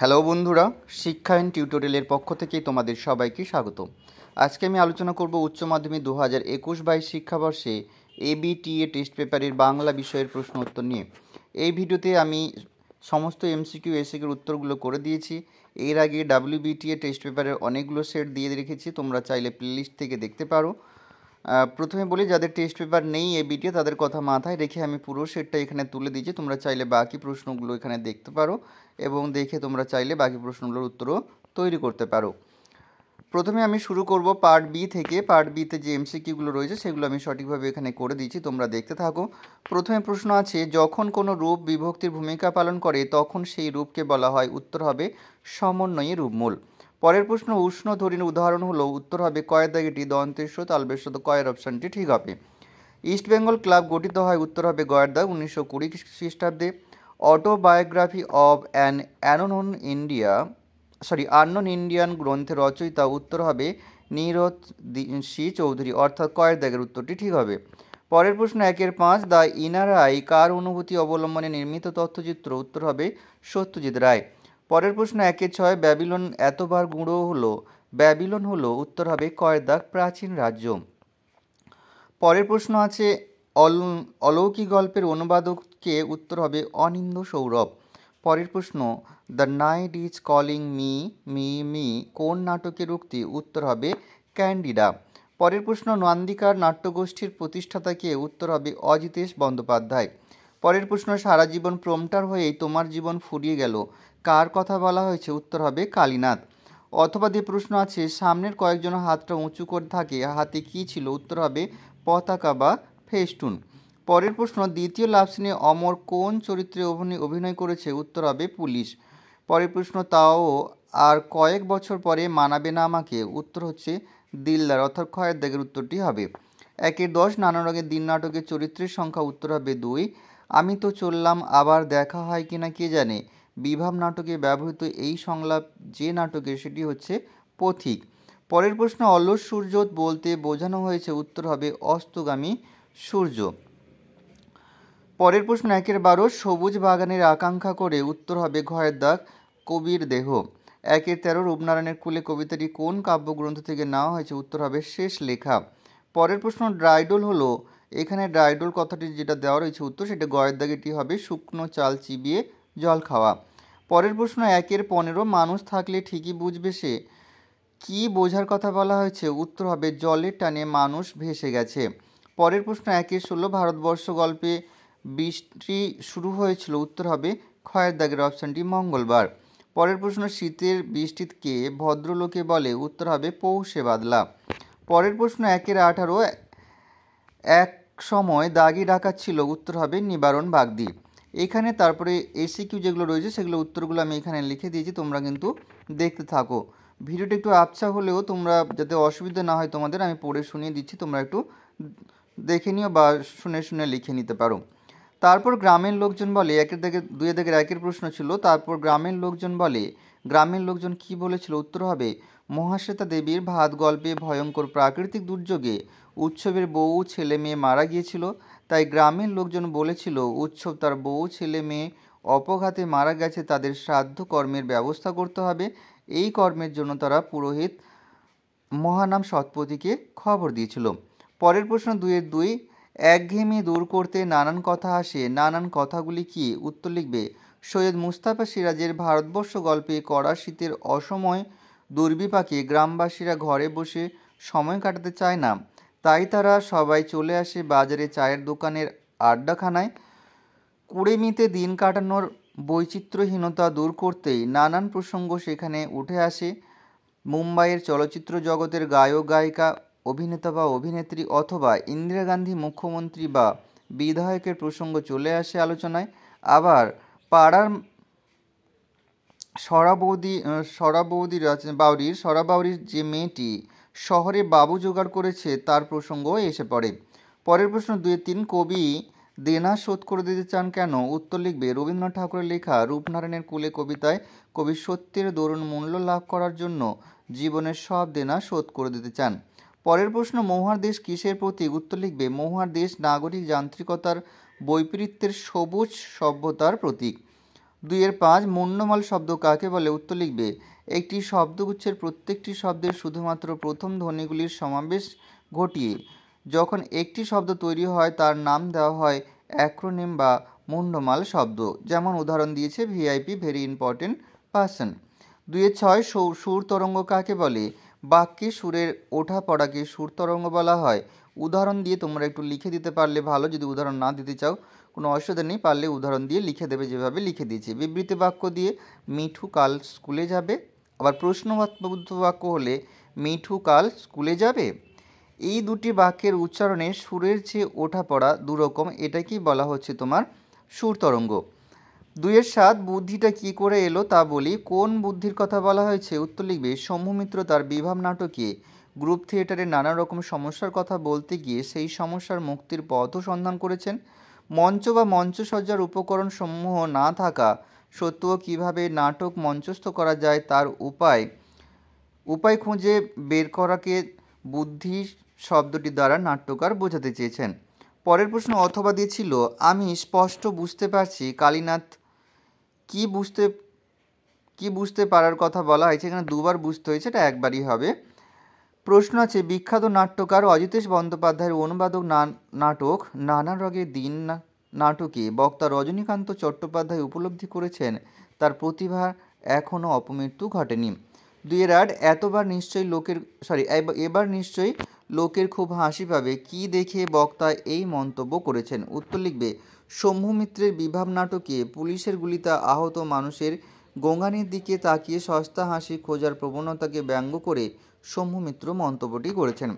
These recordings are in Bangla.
হ্যালো বন্ধুরা শিক্ষায়ন টিউটোরিয়ালের পক্ষ থেকে তোমাদের সবাইকে স্বাগত আজকে আমি আলোচনা করব উচ্চ মাধ্যমিক দু হাজার একুশ বাইশ শিক্ষাবর্ষে এবিটিএ টেস্ট পেপারের বাংলা বিষয়ের প্রশ্ন উত্তর নিয়ে এই ভিডিওতে আমি সমস্ত এমসিকিউ এসিকের উত্তরগুলো করে দিয়েছি এর আগে ডাব্লিউবিটিএ টেস্ট পেপারের অনেকগুলো সেট দিয়ে রেখেছি তোমরা চাইলে প্লেলিস্ট থেকে দেখতে পারো প্রথমে বলি যাদের টেস্ট পেপার নেই এ বিটিএ তাদের কথা মাথায় রেখে আমি পুরো সেটটা এখানে তুলে দিয়েছি তোমরা চাইলে বাকি প্রশ্নগুলো এখানে দেখতে পারো এবং দেখে তোমরা চাইলে বাকি প্রশ্নগুলোর উত্তরও তৈরি করতে পারো প্রথমে আমি শুরু করব পার্ট বি থেকে পার্ট বিতে যে এমসিকিউগুলো রয়েছে সেগুলো আমি সঠিকভাবে এখানে করে দিচ্ছি তোমরা দেখতে থাকো প্রথমে প্রশ্ন আছে যখন কোনো রূপ বিভক্তির ভূমিকা পালন করে তখন সেই রূপকে বলা হয় উত্তর হবে সমন্বয়ী রূপমূল পরের প্রশ্ন উষ্ণ ধরিন উদাহরণ হলো উত্তর হবে কয় দাগিটি দন্তেশ্ব তালবেশ্বত কয়ের অপশানটি ঠিক হবে ইস্ট বেঙ্গল ক্লাব গঠিত হয় উত্তর হবে গয়ের দাগ উনিশশো কুড়ি খ্রিস্টাব্দে autobiography of an anon India sorry unknown Indian গ্রন্থের রচয়িতা উত্তর হবে নীরজ সি চৌধুরী অর্থাৎ কয়ের দাগের উত্তরটি ঠিক হবে পরের প্রশ্ন একের পাঁচ দ্য ইনারাই আই কার অনুভূতি অবলম্বনে নির্মিত তথ্যচিত্র উত্তর হবে সত্যজিৎ রায় পরের প্রশ্ন একে ছয় ব্যাবিলন এতবার গুঁড়ো হলো ব্যাবিলন হলো উত্তর হবে কয়দাক প্রাচীন রাজ্য পরের প্রশ্ন আছে অল অলৌকিক গল্পের অনুবাদককে উত্তর হবে অনিন্দ সৌরভ পরের প্রশ্ন the night is calling me me me কোন নাটকের উক্তি উত্তর হবে ক্যান্ডিডা পরের প্রশ্ন নন্দিকার নাট্যগোষ্ঠীর প্রতিষ্ঠাতাকে উত্তর হবে অজিতেশ বন্দ্যোপাধ্যায় পরের প্রশ্ন সারা জীবন প্রমটার হয়েই তোমার জীবন ফুরিয়ে গেল কার কথা বলা হয়েছে উত্তর হবে কালীনাথ অথবা দিয়ে প্রশ্ন আছে সামনের কয়েকজন হাতটা উঁচু করে থাকে হাতে কী ছিল উত্তর হবে পতাকা বা ফেস্টুন পরের প্রশ্ন দ্বিতীয় লাভ সিনে অমর কোন চরিত্রে অভিনয় করেছে উত্তর হবে পুলিশ পরের প্রশ্ন তাও আর কয়েক বছর পরে মানাবে না আমাকে উত্তর হচ্ছে দিলদার অর্থাৎ খয়ের দেগের উত্তরটি হবে একের দশ নানা রঙের দিন নাটকের চরিত্রের সংখ্যা উত্তর হবে দুই আমি তো চললাম আবার দেখা হয় কিনা কে জানে বিভাব নাটকে ব্যবহৃত এই সংলাপ যে নাটকে সেটি হচ্ছে পথিক পরের প্রশ্ন অলস সূর্য বলতে বোঝানো হয়েছে উত্তর হবে অস্তগামী সূর্য পরের প্রশ্ন একের বারো সবুজ বাগানের আকাঙ্ক্ষা করে উত্তর হবে ঘয়ের দাগ কবির দেহ একের তেরো রূপনারায়ণের কুলে কবিতাটি কোন কাব্যগ্রন্থ থেকে নেওয়া হয়েছে উত্তর হবে শেষ লেখা পরের প্রশ্ন ড্রাইডল হলো এখানে ড্রাইডল কথাটি যেটা দেওয়া রয়েছে উত্তর সেটা গয়ের দাগ এটি হবে শুকনো চাল চিবিয়ে জল খাওয়া পরের প্রশ্ন একের পনেরো মানুষ থাকলে ঠিকই বুঝবে সে কি বোঝার কথা বলা হয়েছে উত্তর হবে জলের টানে মানুষ ভেসে গেছে পরের প্রশ্ন একের ষোলো ভারতবর্ষ গল্পে বৃষ্টি শুরু হয়েছিল উত্তর হবে ক্ষয়ের দাগের অপশানটি মঙ্গলবার পরের প্রশ্ন শীতের বৃষ্টিকে ভদ্রলোকে বলে উত্তর হবে পৌষে বাদলা পরের প্রশ্ন একের আঠারো এক সময় দাগি ডাকাচ্ছিল ছিল উত্তর হবে নিবারণ বাগদি এখানে তারপরে এসি কিউ যেগুলো রয়েছে সেগুলো উত্তরগুলো আমি এখানে লিখে দিয়েছি তোমরা কিন্তু দেখতে থাকো ভিডিওটা একটু আবছা হলেও তোমরা যাতে অসুবিধা না হয় তোমাদের আমি পড়ে শুনিয়ে দিচ্ছি তোমরা একটু দেখে নিও বা শুনে শুনে লিখে নিতে পারো তারপর গ্রামের লোকজন বলে একের থেকে দুই থেকে একের প্রশ্ন ছিল তারপর গ্রামের লোকজন বলে গ্রামের লোকজন কি বলেছিল উত্তর হবে মহাশ্বেতা দেবীর ভাত গল্পে ভয়ঙ্কর প্রাকৃতিক দুর্যোগে উৎসবের বউ ছেলে মেয়ে মারা গিয়েছিল তাই গ্রামের লোকজন বলেছিল উৎসব তার বউ ছেলে মেয়ে অপঘাতে মারা গেছে তাদের শ্রাদ্ধ কর্মের ব্যবস্থা করতে হবে এই কর্মের জন্য তারা পুরোহিত মহানাম সৎপতিকে খবর দিয়েছিল পরের প্রশ্ন দুয়ের দুই একঘেয়েমি দূর করতে নানান কথা আসে নানান কথাগুলি কি উত্তর লিখবে সৈয়দ মুস্তাফা সিরাজের ভারতবর্ষ গল্পে কড়া শীতের অসময় দুর্বিপাকে গ্রামবাসীরা ঘরে বসে সময় কাটাতে চায় না তাই তারা সবাই চলে আসে বাজারে চায়ের দোকানের আড্ডাখানায় কুড়েমিতে দিন কাটানোর বৈচিত্র্যহীনতা দূর করতেই নানান প্রসঙ্গ সেখানে উঠে আসে মুম্বাইয়ের চলচ্চিত্র জগতের গায়ক গায়িকা অভিনেতা বা অভিনেত্রী অথবা ইন্দিরা গান্ধী মুখ্যমন্ত্রী বা বিধায়কের প্রসঙ্গ চলে আসে আলোচনায় আবার পাড়ার সরাবৌদি সরাবৌদি বাউরির সরাবাউরির যে মেয়েটি শহরে বাবু জোগাড় করেছে তার প্রসঙ্গ এসে পড়ে পরের প্রশ্ন দুই তিন কবি দেনা শোধ করে দিতে চান কেন উত্তর লিখবে রবীন্দ্রনাথ ঠাকুরের লেখা রূপনারায়ণের কুলে কবিতায় কবি সত্যের দরুণ মূল্য লাভ করার জন্য জীবনের সব দেনা শোধ করে দিতে চান পরের প্রশ্ন মহুয়ার দেশ কিসের প্রতীক উত্তর লিখবে মহুয়ার দেশ নাগরিক যান্ত্রিকতার বৈপরীত্যের সবুজ সভ্যতার প্রতীক দুইয়ের পাঁচ মূর্ণমাল শব্দ কাকে বলে উত্তর লিখবে একটি শব্দগুচ্ছের প্রত্যেকটি শব্দের শুধুমাত্র প্রথম ধ্বনিগুলির সমাবেশ ঘটিয়ে যখন একটি শব্দ তৈরি হয় তার নাম দেওয়া হয় অ্যাক্রোনিম বা মুন্ডমাল শব্দ যেমন উদাহরণ দিয়েছে ভিআইপি ভেরি ইম্পর্টেন্ট পার্সন দুয়ে ছয় সুর তরঙ্গ কাকে বলে বাক্যে সুরের ওঠা পড়াকে সুর তরঙ্গ বলা হয় উদাহরণ দিয়ে তোমরা একটু লিখে দিতে পারলে ভালো যদি উদাহরণ না দিতে চাও কোনো অসুবিধা নেই পারলে উদাহরণ দিয়ে লিখে দেবে যেভাবে লিখে দিয়েছে বিবৃতি বাক্য দিয়ে মিঠু কাল স্কুলে যাবে আবার প্রশ্নবাক্য বাক্য হলে মিঠু কাল স্কুলে যাবে এই দুটি বাক্যের উচ্চারণে সুরের যে ওঠা পড়া দুরকম এটাকেই বলা হচ্ছে তোমার সুর তরঙ্গ দুইয়ের সাত বুদ্ধিটা কি করে এলো তা বলি কোন বুদ্ধির কথা বলা হয়েছে উত্তর লিখবে সমুমিত্র তার বিভাব নাটকে গ্রুপ থিয়েটারে নানা রকম সমস্যার কথা বলতে গিয়ে সেই সমস্যার মুক্তির পথও সন্ধান করেছেন মঞ্চ বা মঞ্চসজ্জার উপকরণ সমূহ না থাকা সত্ত্বেও কিভাবে নাটক মঞ্চস্থ করা যায় তার উপায় উপায় খুঁজে বের করাকে বুদ্ধি শব্দটি দ্বারা নাট্যকার বোঝাতে চেয়েছেন পরের প্রশ্ন অথবা দিয়ে ছিল আমি স্পষ্ট বুঝতে পারছি কালীনাথ কি বুঝতে কি বুঝতে পারার কথা বলা হয়েছে এখানে দুবার বুঝতে হয়েছে এটা একবারই হবে প্রশ্ন আছে বিখ্যাত নাট্যকার অজিতেশ বন্দ্যোপাধ্যায়ের অনুবাদক নাটক নানা রঙের দিন নাটকে বক্তা রজনীকান্ত চট্টোপাধ্যায় উপলব্ধি করেছেন তার প্রতিভা এখনও অপমৃত্যু ঘটেনি এর আট এতবার নিশ্চয়ই লোকের সরি এবার নিশ্চয়ই লোকের খুব হাসি পাবে কি দেখে বক্তা এই মন্তব্য করেছেন উত্তর লিখবে শম্ভু মিত্রের বিভাব নাটকে পুলিশের গুলিতে আহত মানুষের গঙ্গানির দিকে তাকিয়ে সস্তা হাসি খোঁজার প্রবণতাকে ব্যঙ্গ করে শম্ভু মিত্র মন্তব্যটি করেছেন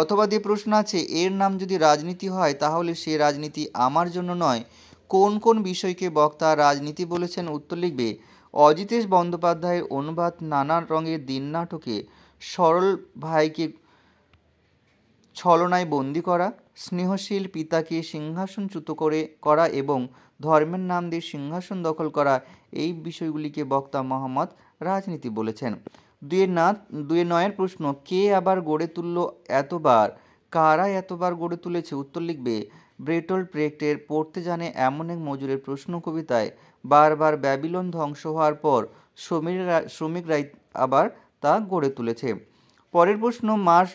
অথবা দিয়ে প্রশ্ন আছে এর নাম যদি রাজনীতি হয় তাহলে সে রাজনীতি আমার জন্য নয় কোন কোন বিষয়কে বক্তা রাজনীতি বলেছেন উত্তর লিখবে অজিতেশ বন্দ্যোপাধ্যায়ের অনুবাদ নানা রঙের দিন নাটকে সরল ভাইকে ছলনায় বন্দি করা স্নেহশীল পিতাকে সিংহাসনচ্যুত করে করা এবং ধর্মের নাম দিয়ে সিংহাসন দখল করা এই বিষয়গুলিকে বক্তা মোহাম্মদ রাজনীতি বলেছেন দুয়ে না দুয়ে নয়ের প্রশ্ন কে আবার গড়ে তুলল এতবার কারা এতবার গড়ে তুলেছে উত্তর লিখবে ব্রেটল প্রেক্টের পড়তে জানে এমন এক মজুরের প্রশ্ন কবিতায় বারবার ব্যাবিলন ধ্বংস হওয়ার পর শ্রমিকরা শ্রমিকরাই আবার তা গড়ে তুলেছে পরের প্রশ্ন মার্স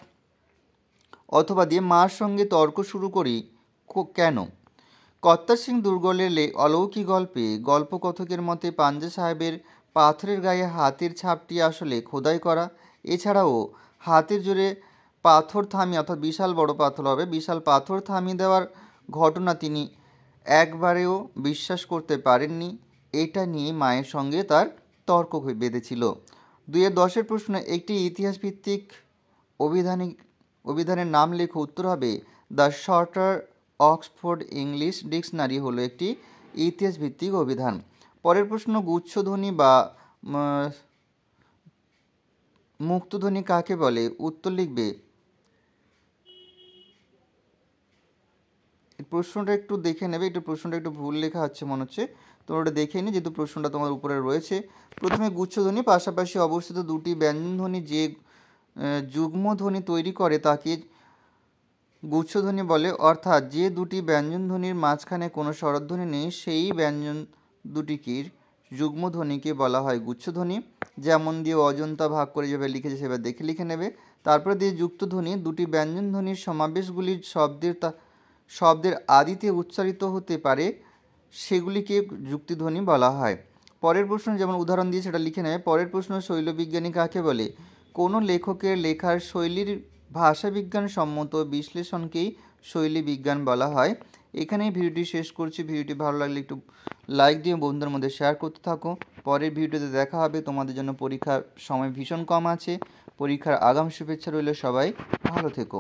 অথবা দিয়ে মার সঙ্গে তর্ক শুরু করি কেন কর্তার সিং দুর্গলের অলৌকিক গল্পে গল্পকথকের মতে পাঞ্জা সাহেবের পাথরের গায়ে হাতের ছাপটি আসলে খোদাই করা এছাড়াও হাতের জোরে পাথর থামিয়ে অর্থাৎ বিশাল বড় পাথর হবে বিশাল পাথর থামিয়ে দেওয়ার ঘটনা তিনি একবারেও বিশ্বাস করতে পারেননি এটা নিয়ে মায়ের সঙ্গে তার তর্ক বেঁধেছিল হাজার দশের প্রশ্ন একটি ইতিহাসভিত্তিক অভিধানিক অভিধানের নাম লেখো উত্তর হবে the shorter Oxford English dictionary হলো একটি ইতিহাস ভিত্তিক অভিধান পরের প্রশ্ন গুচ্ছধ্বনি বা মুক্তধ্বনি কাকে বলে উত্তর লিখবে প্রশ্নটা একটু দেখে নেবে একটু প্রশ্নটা একটু ভুল লেখা হচ্ছে মনে হচ্ছে তোমরা ওটা দেখে নি যেহেতু প্রশ্নটা তোমার উপরে রয়েছে প্রথমে গুচ্ছধ্বনি পাশাপাশি অবস্থিত দুটি ব্যঞ্জনধ্বনি যে যুগ্মধ্বনি তৈরি করে তাকে গুচ্ছধ্বনি বলে অর্থাৎ যে দুটি ব্যঞ্জনধ্বনির মাঝখানে কোনো স্বরধ্বনি নেই সেই ব্যঞ্জন দুটিকির যুগ্মধ্বনিকে বলা হয় গুচ্ছধ্বনি যেমন দিয়ে অজন্তা ভাগ করে যেভাবে লিখেছে সেভাবে দেখে লিখে নেবে তারপরে দিয়ে যুক্তধ্বনি দুটি ব্যঞ্জনধ্বনির সমাবেশগুলির শব্দের তা শব্দের আদিতে উচ্চারিত হতে পারে সেগুলিকে যুক্তিধ্বনি বলা হয় পরের প্রশ্ন যেমন উদাহরণ দিয়ে সেটা লিখে নেয় পরের প্রশ্ন শৈলবিজ্ঞানী কাকে বলে কোনো লেখকের লেখার শৈলীর সম্মত বিশ্লেষণকেই শৈলী বিজ্ঞান বলা হয় এখানে ভিডিওটি শেষ করছি ভিডিওটি ভালো লাগলে একটু লাইক দিয়ে বন্ধুদের মধ্যে শেয়ার করতে থাকো পরের ভিডিওতে দেখা হবে তোমাদের জন্য পরীক্ষার সময় ভীষণ কম আছে পরীক্ষার আগাম শুভেচ্ছা রইল সবাই ভালো থেকো